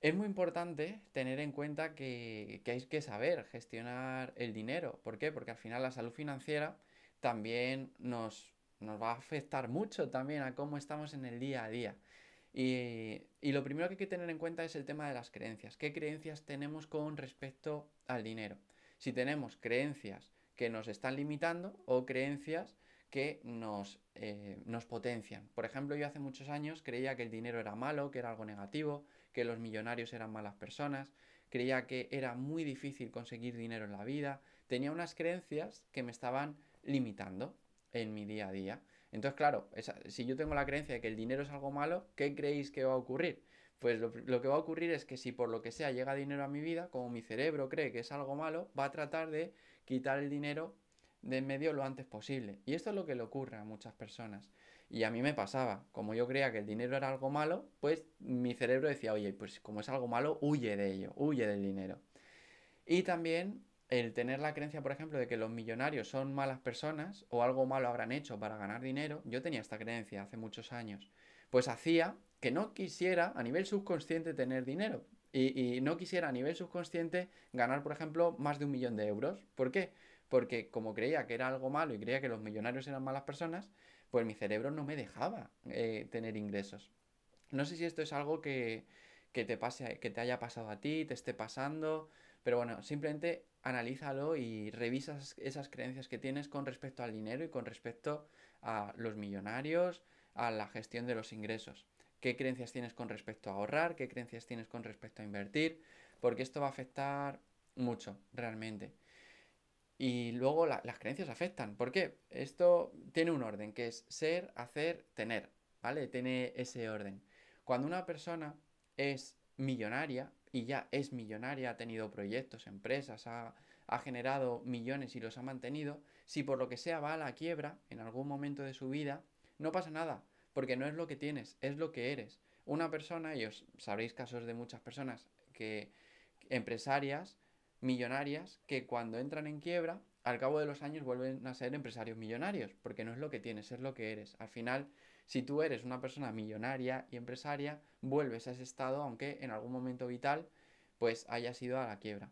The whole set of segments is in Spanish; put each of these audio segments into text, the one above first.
Es muy importante tener en cuenta que, hay que saber gestionar el dinero. ¿Por qué? Porque al final la salud financiera también nos, va a afectar mucho también a cómo estamos en el día a día. Y, lo primero que hay que tener en cuenta es el tema de las creencias. ¿Qué creencias tenemos con respecto al dinero? Si tenemos creencias que nos están limitando o creencias que nos eh, potencian. Por ejemplo, yo hace muchos años creía que el dinero era malo, que era algo negativo, que los millonarios eran malas personas, creía que era muy difícil conseguir dinero en la vida, tenía unas creencias que me estaban limitando en mi día a día. Entonces, claro, si yo tengo la creencia de que el dinero es algo malo, ¿qué creéis que va a ocurrir? Pues lo, lo, que va a ocurrir es que si por lo que sea llega dinero a mi vida, como mi cerebro cree que es algo malo, va a tratar de quitar el dinero de en medio lo antes posible. Y esto es lo que le ocurre a muchas personas. Y a mí me pasaba, como yo creía que el dinero era algo malo, pues mi cerebro decía, oye, pues como es algo malo, huye de ello, huye del dinero. Y también el tener la creencia, por ejemplo, de que los millonarios son malas personas o algo malo habrán hecho para ganar dinero, yo tenía esta creencia hace muchos años, pues hacía que no quisiera a nivel subconsciente tener dinero y, no quisiera a nivel subconsciente ganar, por ejemplo, más de un millón de euros. ¿Por qué? porque como creía que era algo malo y creía que los millonarios eran malas personas, pues mi cerebro no me dejaba eh, tener ingresos. No sé si esto es algo que, te pase, que te haya pasado a ti, te esté pasando, pero bueno, simplemente analízalo y revisas esas creencias que tienes con respecto al dinero y con respecto a los millonarios, a la gestión de los ingresos. ¿Qué creencias tienes con respecto a ahorrar? ¿Qué creencias tienes con respecto a invertir? Porque esto va a afectar mucho, realmente. Y luego las creencias afectan. ¿Por qué? Esto tiene un orden, que es ser, hacer, tener. ¿Vale? Tiene ese orden. Cuando una persona es millonaria y ya es millonaria, ha tenido proyectos, empresas, ha, ha generado millones y los ha mantenido, si por lo que sea va a la quiebra en algún momento de su vida, no pasa nada, porque no es lo que tienes, es lo que eres. Una persona, y os sabréis casos de muchas personas que empresarias millonarias que cuando entran en quiebra, al cabo de los años vuelven a ser empresarios millonarios, porque no es lo que tienes, es lo que eres. Al final, si tú eres una persona millonaria y empresaria, vuelves a ese estado aunque en algún momento vital pues hayas ido a la quiebra.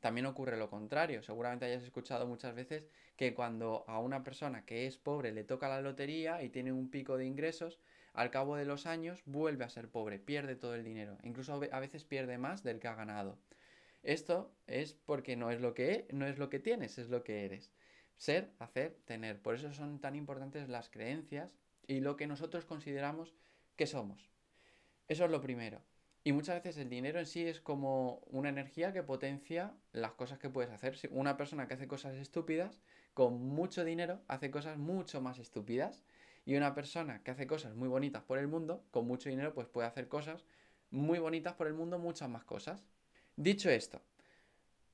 También ocurre lo contrario, seguramente hayas escuchado muchas veces que cuando a una persona que es pobre le toca la lotería y tiene un pico de ingresos, al cabo de los años vuelve a ser pobre, pierde todo el dinero, incluso a veces pierde más del que ha ganado. Esto es porque no es lo que, no es lo que tienes, es lo que eres. Ser, hacer, tener. Por eso son tan importantes las creencias y lo que nosotros consideramos que somos. Eso es lo primero. Y muchas veces el dinero en sí es como una energía que potencia las cosas que puedes hacer. una persona que hace cosas estúpidas, con mucho dinero, hace cosas mucho más estúpidas. Y una persona que hace cosas muy bonitas por el mundo, con mucho dinero, pues puede hacer cosas muy bonitas por el mundo, muchas más cosas. Dicho esto,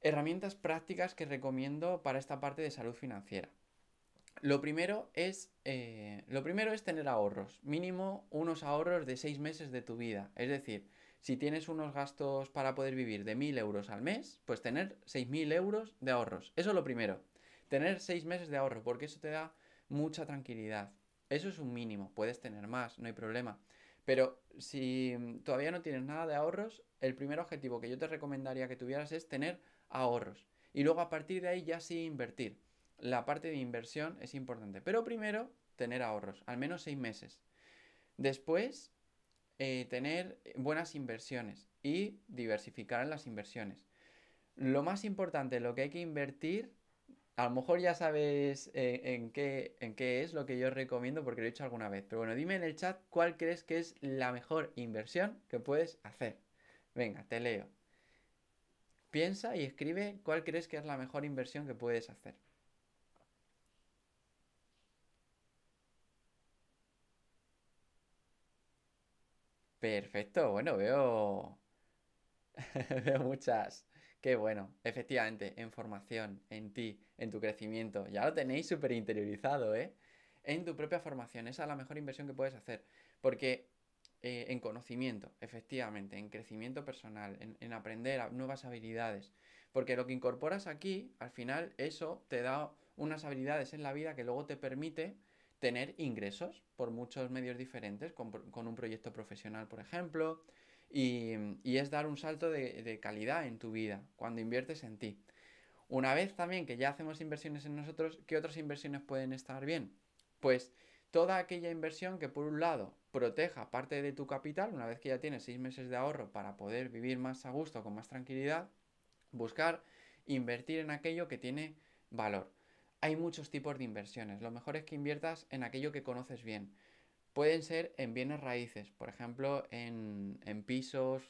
herramientas prácticas que recomiendo para esta parte de salud financiera. Lo primero es, eh, lo primero es tener ahorros, mínimo unos ahorros de seis meses de tu vida. Es decir, si tienes unos gastos para poder vivir de mil euros al mes, pues tener mil euros de ahorros. Eso es lo primero. Tener seis meses de ahorro, porque eso te da mucha tranquilidad. Eso es un mínimo. Puedes tener más, no hay problema. Pero si mm, todavía no tienes nada de ahorros, el primer objetivo que yo te recomendaría que tuvieras es tener ahorros. Y luego a partir de ahí ya sí invertir. La parte de inversión es importante. Pero primero, tener ahorros, al menos seis meses. Después, eh, tener buenas inversiones y diversificar las inversiones. Lo más importante, lo que hay que invertir a lo mejor ya sabes eh, en, qué, en qué es lo que yo recomiendo porque lo he hecho alguna vez. Pero bueno, dime en el chat cuál crees que es la mejor inversión que puedes hacer. Venga, te leo. Piensa y escribe cuál crees que es la mejor inversión que puedes hacer. Perfecto, bueno, veo... veo muchas Qué bueno, efectivamente, en formación, en ti, en tu crecimiento. Ya lo tenéis súper interiorizado, ¿eh? En tu propia formación, esa es la mejor inversión que puedes hacer. Porque eh, en conocimiento, efectivamente, en crecimiento personal, en, aprender nuevas habilidades. Porque lo que incorporas aquí, al final, eso te da unas habilidades en la vida que luego te permite tener ingresos por muchos medios diferentes, con un proyecto profesional, por ejemplo, y, es dar un salto de, de calidad en tu vida cuando inviertes en ti. Una vez también que ya hacemos inversiones en nosotros, ¿qué otras inversiones pueden estar bien? Pues toda aquella inversión que por un lado proteja parte de tu capital, una vez que ya tienes seis meses de ahorro para poder vivir más a gusto, con más tranquilidad, buscar invertir en aquello que tiene valor. Hay muchos tipos de inversiones. Lo mejor es que inviertas en aquello que conoces bien pueden ser en bienes raíces, por ejemplo, en, pisos,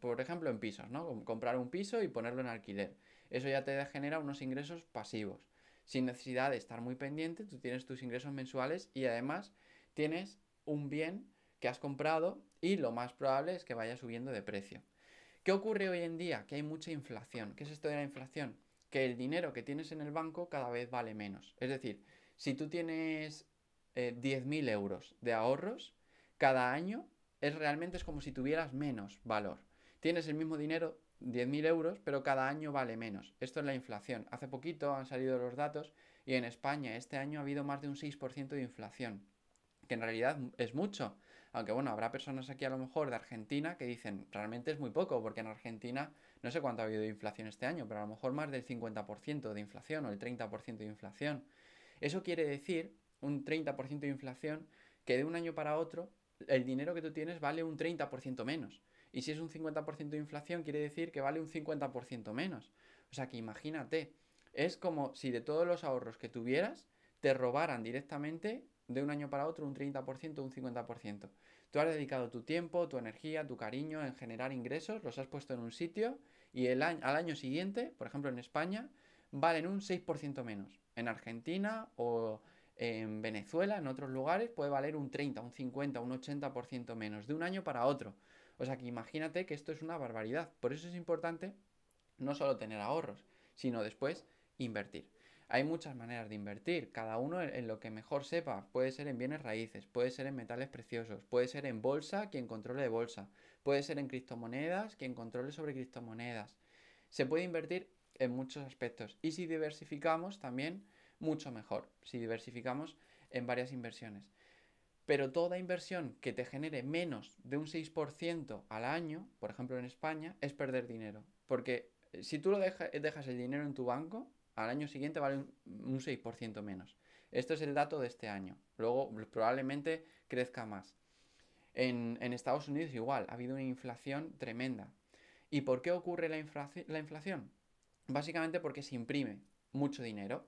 por ejemplo, en pisos, ¿no? Comprar un piso y ponerlo en alquiler. Eso ya te genera unos ingresos pasivos. Sin necesidad de estar muy pendiente, tú tienes tus ingresos mensuales y además tienes un bien que has comprado y lo más probable es que vaya subiendo de precio. ¿Qué ocurre hoy en día? Que hay mucha inflación. ¿Qué es esto de la inflación? Que el dinero que tienes en el banco cada vez vale menos. Es decir, si tú tienes 10.000 eh, euros de ahorros cada año, es realmente es como si tuvieras menos valor. Tienes el mismo dinero, 10.000 euros, pero cada año vale menos. Esto es la inflación. Hace poquito han salido los datos y en España este año ha habido más de un 6% de inflación, que en realidad es mucho. Aunque bueno, habrá personas aquí a lo mejor de Argentina que dicen, realmente es muy poco, porque en Argentina no sé cuánto ha habido de inflación este año, pero a lo mejor más del 50% de inflación o el 30% de inflación. Eso quiere decir un 30% de inflación, que de un año para otro el dinero que tú tienes vale un 30% menos. Y si es un 50% de inflación, quiere decir que vale un 50% menos. O sea que imagínate, es como si de todos los ahorros que tuvieras te robaran directamente de un año para otro un 30%, un 50%. Tú has dedicado tu tiempo, tu energía, tu cariño en generar ingresos, los has puesto en un sitio y el año, al año siguiente, por ejemplo en España, valen un 6% menos. En Argentina o en Venezuela, en otros lugares, puede valer un 30, un 50, un 80% menos de un año para otro. O sea que imagínate que esto es una barbaridad. Por eso es importante no solo tener ahorros, sino después invertir. Hay muchas maneras de invertir, cada uno en lo que mejor sepa. Puede ser en bienes raíces, puede ser en metales preciosos, puede ser en bolsa, quien controle de bolsa, puede ser en criptomonedas, quien controle sobre criptomonedas. Se puede invertir en muchos aspectos. Y si diversificamos también, mucho mejor si diversificamos en varias inversiones. Pero toda inversión que te genere menos de un 6% al año, por ejemplo en España, es perder dinero. Porque eh, si tú lo dejas el dinero en tu banco, al año siguiente vale un, 6% menos. Esto es el dato de este año. Luego probablemente crezca más. En, Estados Unidos igual, ha habido una inflación tremenda. ¿Y por qué ocurre la, la inflación? Básicamente porque se imprime mucho dinero.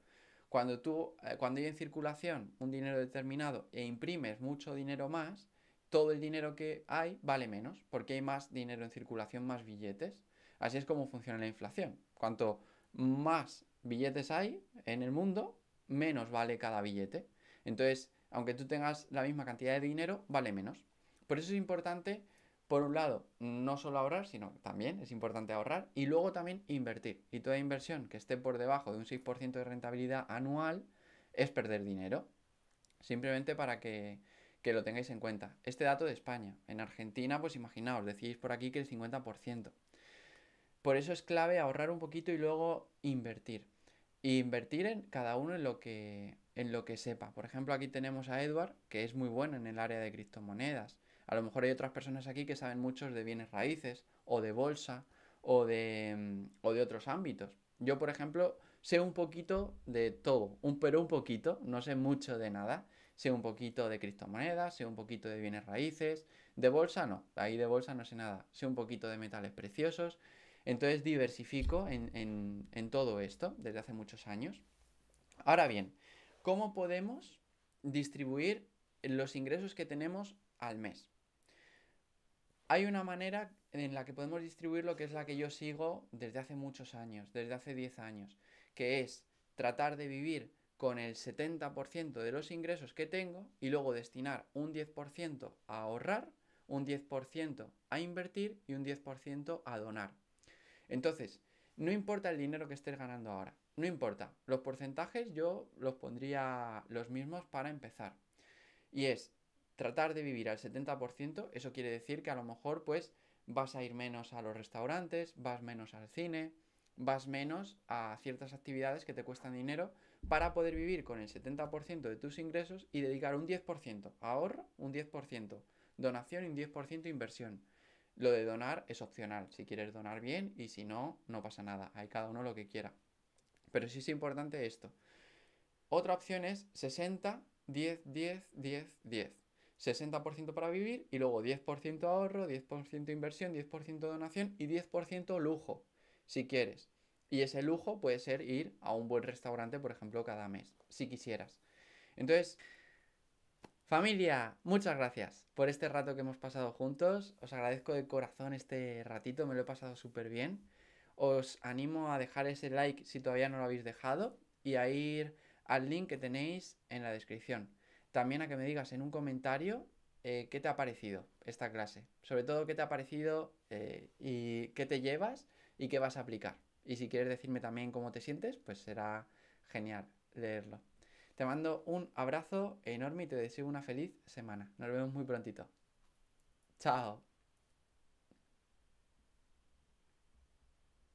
Cuando tú, eh, cuando hay en circulación un dinero determinado e imprimes mucho dinero más, todo el dinero que hay vale menos, porque hay más dinero en circulación, más billetes. Así es como funciona la inflación. Cuanto más billetes hay en el mundo, menos vale cada billete. Entonces, aunque tú tengas la misma cantidad de dinero, vale menos. Por eso es importante por un lado, no solo ahorrar, sino también es importante ahorrar y luego también invertir. Y toda inversión que esté por debajo de un 6% de rentabilidad anual es perder dinero. Simplemente para que, lo tengáis en cuenta. Este dato de España. En Argentina, pues imaginaos, decís por aquí que el 50%. Por eso es clave ahorrar un poquito y luego invertir. invertir en cada uno en lo que, en lo que sepa. Por ejemplo, aquí tenemos a Edward, que es muy bueno en el área de criptomonedas. A lo mejor hay otras personas aquí que saben muchos de bienes raíces o de bolsa o de, mm, de otros ámbitos. Yo, por ejemplo, sé un poquito de todo, un, pero un poquito, no sé mucho de nada. Sé un poquito de criptomonedas, sé un poquito de bienes raíces, de bolsa no, ahí de bolsa no sé nada, sé un poquito de metales preciosos. Entonces diversifico en todo esto desde hace muchos años. Ahora bien, ¿cómo podemos distribuir los ingresos que tenemos al mes? hay una manera en la que podemos distribuirlo que es la que yo sigo desde hace muchos años, desde hace 10 años, que es tratar de vivir con el 70% de los ingresos que tengo y luego destinar un 10% a ahorrar, un 10% a invertir y un 10% a donar. Entonces, no importa el dinero que estés ganando ahora, no importa. Los porcentajes yo los pondría los mismos para empezar. Y es tratar de vivir al 70%, eso quiere decir que a lo mejor pues vas a ir menos a los restaurantes, vas menos al cine, vas menos a ciertas actividades que te cuestan dinero para poder vivir con el 70% de tus ingresos y dedicar un 10% ahorro, un 10%, donación y un 10% inversión. Lo de donar es opcional, si quieres donar bien y si no, no pasa nada, hay cada uno lo que quiera. Pero sí es importante esto. Otra opción es 60, 10, 10, 10, 10. 60% para vivir y luego 10% ahorro, 10% inversión, 10% donación y 10% lujo, si quieres. Y ese lujo puede ser ir a un buen restaurante, por ejemplo, cada mes, si quisieras. Entonces, familia, muchas gracias por este rato que hemos pasado juntos. Os agradezco de corazón este ratito, me lo he pasado súper bien. Os animo a dejar ese like si todavía no lo habéis dejado y a ir al link que tenéis en la descripción también a que me digas en un comentario eh, qué te ha parecido esta clase. Sobre todo qué te ha parecido eh, y qué te llevas y qué vas a aplicar. Y si quieres decirme también cómo te sientes, pues será genial leerlo. Te mando un abrazo enorme y te deseo una feliz semana. Nos vemos muy prontito. Chao.